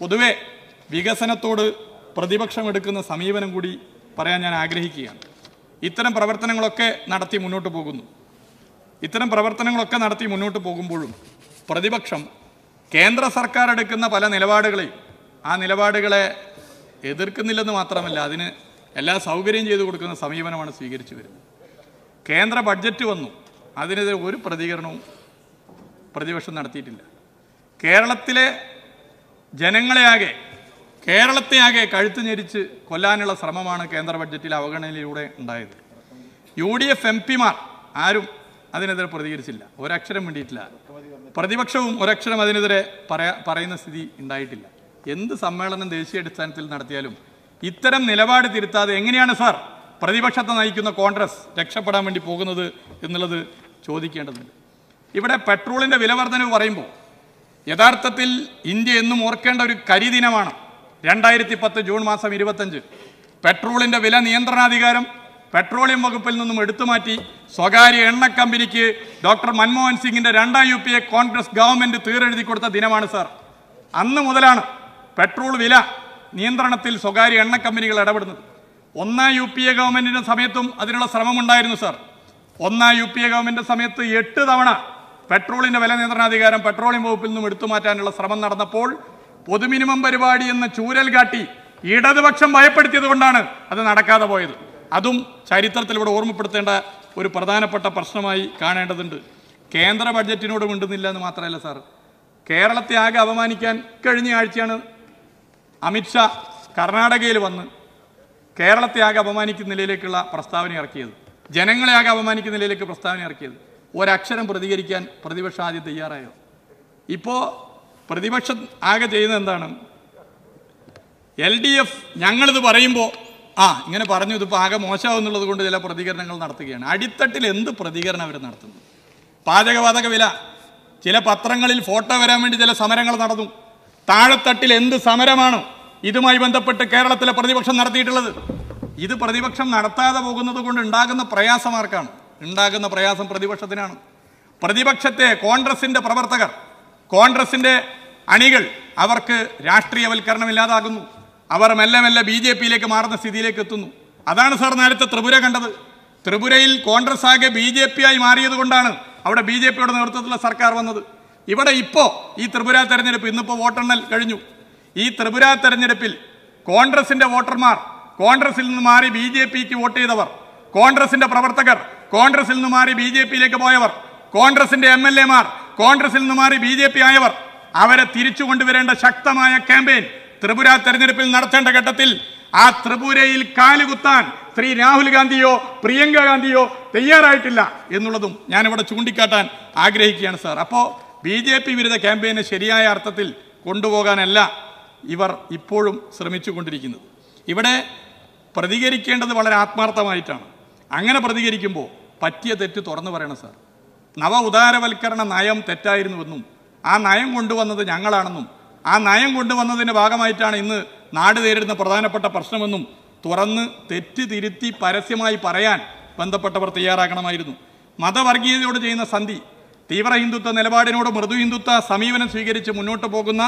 പൊതുവെ വികസനത്തോട് പ്രതിപക്ഷം എടുക്കുന്ന സമീപനം കൂടി പറയാൻ ഞാൻ ആഗ്രഹിക്കുകയാണ് ഇത്തരം പ്രവർത്തനങ്ങളൊക്കെ നടത്തി മുന്നോട്ട് പോകുന്നു ഇത്തരം പ്രവർത്തനങ്ങളൊക്കെ നടത്തി മുന്നോട്ട് പോകുമ്പോഴും പ്രതിപക്ഷം കേന്ദ്ര സർക്കാർ എടുക്കുന്ന പല നിലപാടുകളെയും ആ നിലപാടുകളെ എതിർക്കുന്നില്ലെന്ന് മാത്രമല്ല അതിന് എല്ലാ സൗകര്യം ചെയ്തു കൊടുക്കുന്ന സമീപനമാണ് സ്വീകരിച്ചു വരുന്നത് കേന്ദ്ര ബഡ്ജറ്റ് വന്നു അതിനെതിരെ ഒരു പ്രതികരണവും പ്രതിപക്ഷം നടത്തിയിട്ടില്ല കേരളത്തിലെ ജനങ്ങളെയാകെ കേരളത്തെയാകെ കഴുത്തു ഞെരിച്ച് കൊല്ലാനുള്ള ശ്രമമാണ് കേന്ദ്ര ബഡ്ജറ്റിൽ അവഗണനയിലൂടെ ഉണ്ടായത് യു ഡി എഫ് എം പിമാർ ആരും അതിനെതിരെ പ്രതികരിച്ചില്ല ഒരക്ഷരം വേണ്ടിയിട്ടില്ല പ്രതിപക്ഷവും ഒരക്ഷരം അതിനെതിരെ പറയാ പറയുന്ന സ്ഥിതി ഉണ്ടായിട്ടില്ല എന്ത് സമ്മേളനം ദേശീയ അടിസ്ഥാനത്തിൽ നടത്തിയാലും ഇത്തരം നിലപാട് തിരുത്താതെ എങ്ങനെയാണ് സാർ പ്രതിപക്ഷത്തെ നയിക്കുന്ന കോൺഗ്രസ് രക്ഷപ്പെടാൻ വേണ്ടി പോകുന്നത് എന്നുള്ളത് ചോദിക്കേണ്ടതുണ്ട് ഇവിടെ പെട്രോളിൻ്റെ വില വർധനവ് പറയുമ്പോൾ യഥാർത്ഥത്തിൽ ഇന്ത്യ എന്നും ഓർക്കേണ്ട ഒരു കരിദിനമാണ് രണ്ടായിരത്തി പത്ത് ജൂൺ മാസം ഇരുപത്തഞ്ച് പെട്രോളിൻ്റെ വില നിയന്ത്രണാധികാരം പെട്രോളിയം വകുപ്പിൽ നിന്നും എടുത്തുമാറ്റി സ്വകാര്യ എണ്ണ കമ്പനിക്ക് ഡോക്ടർ മൻമോഹൻ സിംഗിൻ്റെ രണ്ടാം U P A Congress government തീരെഴുതി കൊടുത്ത ദിനമാണ് സാർ അന്ന് മുതലാണ് പെട്രോൾ വില നിയന്ത്രണത്തിൽ സ്വകാര്യ എണ്ണ കമ്പനികൾ ഇടപെടുന്നത് ഒന്നാം യു പി എ ഗവൺമെൻറ്റിൻ്റെ സമയത്തും അതിനുള്ള ശ്രമമുണ്ടായിരുന്നു സാർ ഒന്നാം യു പി എ ഗവൺമെൻറ്റിൻ്റെ സമയത്ത് എട്ട് തവണ പെട്രോളിൻ്റെ വില നിയന്ത്രണാധികാരം പെട്രോളിയം വകുപ്പിൽ നിന്നും എടുത്തു മാറ്റാനുള്ള ശ്രമം നടന്നപ്പോൾ പൊതുമിനിമം പരിപാടി എന്ന് ചൂരൽ കാട്ടി ഇടതുപക്ഷം ഭയപ്പെടുത്തിയത് കൊണ്ടാണ് അത് നടക്കാതെ പോയത് അതും ചരിത്രത്തിൽ ഇവിടെ ഓർമ്മപ്പെടുത്തേണ്ട ഒരു പ്രധാനപ്പെട്ട പ്രശ്നമായി കാണേണ്ടതുണ്ട് കേന്ദ്ര ബഡ്ജറ്റിനോട് മിണ്ടുന്നില്ല എന്ന് മാത്രമല്ല സാർ കേരളത്തെ ആകെ അപമാനിക്കാൻ കഴിഞ്ഞ ആഴ്ചയാണ് അമിത്ഷാ കർണാടകയിൽ വന്ന് കേരളത്തെ ആകെ അപമാനിക്കുന്ന നിലയിലേക്കുള്ള പ്രസ്താവന ഇറക്കിയത് ജനങ്ങളെ ആകെ അപമാനിക്കുന്ന നിലയിലേക്ക് പ്രസ്താവന ഇറക്കിയത് ഒരക്ഷരം പ്രതികരിക്കാൻ പ്രതിപക്ഷം ആദ്യം തയ്യാറായോ ഇപ്പോൾ പ്രതിപക്ഷം ആകെ ചെയ്യുന്നത് എന്താണ് എൽ ഡി എഫ് ഞങ്ങളിത് പറയുമ്പോൾ ആ ഇങ്ങനെ പറഞ്ഞു ഇതിപ്പോൾ ആകെ മോശമാവുന്നുള്ളത് കൊണ്ട് ചില പ്രതികരണങ്ങൾ നടത്തുകയാണ് അടിത്തട്ടിൽ എന്ത് പ്രതികരണം അവർ നടത്തുന്നു പാചകവാതക വില ചില പത്രങ്ങളിൽ ഫോട്ടോ വരാൻ വേണ്ടി ചില സമരങ്ങൾ നടന്നു താഴെത്തട്ടിൽ എന്ത് സമരമാണ് ഇതുമായി ബന്ധപ്പെട്ട് കേരളത്തിലെ പ്രതിപക്ഷം നടത്തിയിട്ടുള്ളത് ഇത് പ്രതിപക്ഷം നടത്താതെ പോകുന്നത് കൊണ്ട് ഉണ്ടാകുന്ന പ്രയാസമാർക്കാണ് ഉണ്ടാകുന്ന പ്രയാസം പ്രതിപക്ഷത്തിനാണ് പ്രതിപക്ഷത്തെ കോൺഗ്രസിൻ്റെ പ്രവർത്തകർ കോൺഗ്രസിൻ്റെ അണികൾ അവർക്ക് രാഷ്ട്രീയവൽക്കരണം ഇല്ലാതാകുന്നു അവർ മെല്ലെ മെല്ലെ ബി ജെ പിയിലേക്ക് മാറുന്ന സ്ഥിതിയിലേക്ക് എത്തുന്നു അതാണ് സാർ നേരത്തെ ത്രിപുര കണ്ടത് ത്രിപുരയിൽ കോൺഗ്രസ് ആകെ ബി ജെ പി ആയി മാറിയത് കൊണ്ടാണ് അവിടെ ബി ജെ പിയുടെ നേതൃത്വത്തിലുള്ള സർക്കാർ വന്നത് ഇവിടെ ഇപ്പോൾ ഈ ത്രിപുര തെരഞ്ഞെടുപ്പ് ഇന്നിപ്പോൾ വോട്ടെണ്ണൽ കഴിഞ്ഞു ഈ ത്രിപുര തെരഞ്ഞെടുപ്പിൽ കോൺഗ്രസിൻ്റെ വോട്ടർമാർ കോൺഗ്രസിൽ നിന്ന് മാറി ബി ജെ പിക്ക് വോട്ട് ചെയ്തവർ കോൺഗ്രസിന്റെ പ്രവർത്തകർ കോൺഗ്രസിൽ നിന്ന് മാറി ബി ജെ പിയിലേക്ക് പോയവർ കോൺഗ്രസിന്റെ എം എൽ മാർ കോൺഗ്രസിൽ നിന്ന് മാറി ബി ജെ പി ആയവർ അവരെ തിരിച്ചു കൊണ്ടുവരേണ്ട ശക്തമായ ക്യാമ്പയിൻ ത്രിപുര തെരഞ്ഞെടുപ്പിൽ നടത്തേണ്ട ഘട്ടത്തിൽ ആ ത്രിപുരയിൽ കാലുകുത്താൻ ശ്രീ രാഹുൽ ഗാന്ധിയോ പ്രിയങ്ക ഗാന്ധിയോ തയ്യാറായിട്ടില്ല എന്നുള്ളതും ഞാനിവിടെ ചൂണ്ടിക്കാട്ടാൻ ആഗ്രഹിക്കുകയാണ് സാർ അപ്പോൾ ബി ജെ പി വിരുദ്ധ ക്യാമ്പയിനെ ശരിയായ അർത്ഥത്തിൽ കൊണ്ടുപോകാനല്ല ഇവർ ഇപ്പോഴും ശ്രമിച്ചു കൊണ്ടിരിക്കുന്നത് ഇവിടെ പ്രതികരിക്കേണ്ടത് വളരെ ആത്മാർത്ഥമായിട്ടാണ് അങ്ങനെ പ്രതികരിക്കുമ്പോൾ പറ്റിയ തെറ്റ് തുറന്നു പറയണം സാർ നവ ഉദാരവൽക്കരണ നയം തെറ്റായിരുന്നുവെന്നും ആ നയം കൊണ്ടുവന്നത് ഞങ്ങളാണെന്നും ആ നയം കൊണ്ടുവന്നതിൻ്റെ ഭാഗമായിട്ടാണ് ഇന്ന് നാട് നേരിടുന്ന പ്രധാനപ്പെട്ട പ്രശ്നമെന്നും തുറന്ന് തെറ്റ് തിരുത്തി പരസ്യമായി പറയാൻ ബന്ധപ്പെട്ടവർ തയ്യാറാക്കണമായിരുന്നു മതവർഗീയതയോട് ചെയ്യുന്ന സന്ധി തീവ്ര ഹിന്ദുത്വ നിലപാടിനോട് മൃദു ഹിന്ദുത്വ സമീപനം സ്വീകരിച്ച് മുന്നോട്ട് പോകുന്ന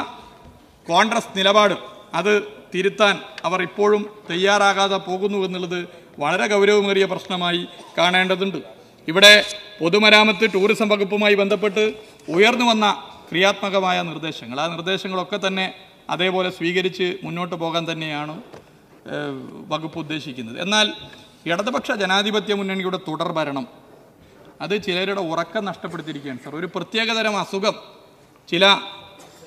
കോൺഗ്രസ് നിലപാട് അത് തിരുത്താൻ അവർ ഇപ്പോഴും തയ്യാറാകാതെ പോകുന്നു എന്നുള്ളത് വളരെ ഗൗരവമേറിയ പ്രശ്നമായി കാണേണ്ടതുണ്ട് ഇവിടെ പൊതുമരാമത്ത് ടൂറിസം വകുപ്പുമായി ബന്ധപ്പെട്ട് ഉയർന്നു വന്ന ക്രിയാത്മകമായ നിർദ്ദേശങ്ങൾ ആ നിർദ്ദേശങ്ങളൊക്കെ തന്നെ അതേപോലെ സ്വീകരിച്ച് മുന്നോട്ട് പോകാൻ തന്നെയാണ് വകുപ്പ് ഉദ്ദേശിക്കുന്നത് എന്നാൽ ഇടതുപക്ഷ ജനാധിപത്യ മുന്നണിയുടെ തുടർ ഭരണം അത് ചിലരുടെ ഉറക്കം നഷ്ടപ്പെടുത്തിയിരിക്കുകയാണ് സർ ഒരു പ്രത്യേകതരം അസുഖം ചില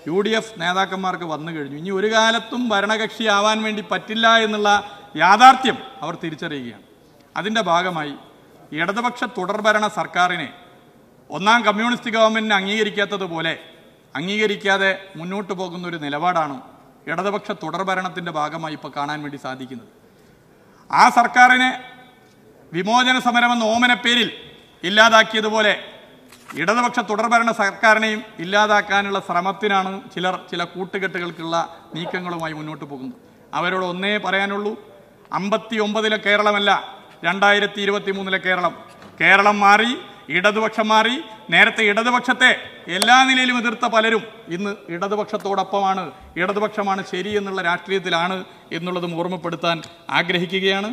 യു ഡി എഫ് നേതാക്കന്മാർക്ക് വന്നു കഴിഞ്ഞു ഇനി ഒരു കാലത്തും ഭരണകക്ഷി ആവാൻ വേണ്ടി പറ്റില്ല എന്നുള്ള യാഥാർത്ഥ്യം അവർ തിരിച്ചറിയുകയാണ് അതിൻ്റെ ഭാഗമായി ഇടതുപക്ഷ തുടർഭരണ സർക്കാരിനെ ഒന്നാം കമ്മ്യൂണിസ്റ്റ് ഗവൺമെൻറ്റിനെ അംഗീകരിക്കാത്തതുപോലെ അംഗീകരിക്കാതെ മുന്നോട്ട് പോകുന്ന ഒരു നിലപാടാണ് ഇടതുപക്ഷ തുടർഭരണത്തിൻ്റെ ഭാഗമായി ഇപ്പോൾ കാണാൻ വേണ്ടി സാധിക്കുന്നത് ആ സർക്കാരിനെ വിമോചന സമരമെന്ന ഓമന പേരിൽ ഇല്ലാതാക്കിയതുപോലെ ഇടതുപക്ഷ തുടർഭരണ സർക്കാരിനെയും ഇല്ലാതാക്കാനുള്ള ശ്രമത്തിനാണ് ചിലർ ചില കൂട്ടുകെട്ടുകൾക്കുള്ള നീക്കങ്ങളുമായി മുന്നോട്ട് പോകുന്നത് അവരോട് ഒന്നേ പറയാനുള്ളൂ അമ്പത്തി ഒമ്പതിലെ കേരളമല്ല രണ്ടായിരത്തി ഇരുപത്തി മൂന്നിലെ കേരളം കേരളം മാറി ഇടതുപക്ഷം മാറി നേരത്തെ ഇടതുപക്ഷത്തെ എല്ലാ നിലയിലും എതിർത്ത പലരും ഇന്ന് ഇടതുപക്ഷത്തോടൊപ്പമാണ് ഇടതുപക്ഷമാണ് ശരി എന്നുള്ള രാഷ്ട്രീയത്തിലാണ് എന്നുള്ളതും ഓർമ്മപ്പെടുത്താൻ ആഗ്രഹിക്കുകയാണ്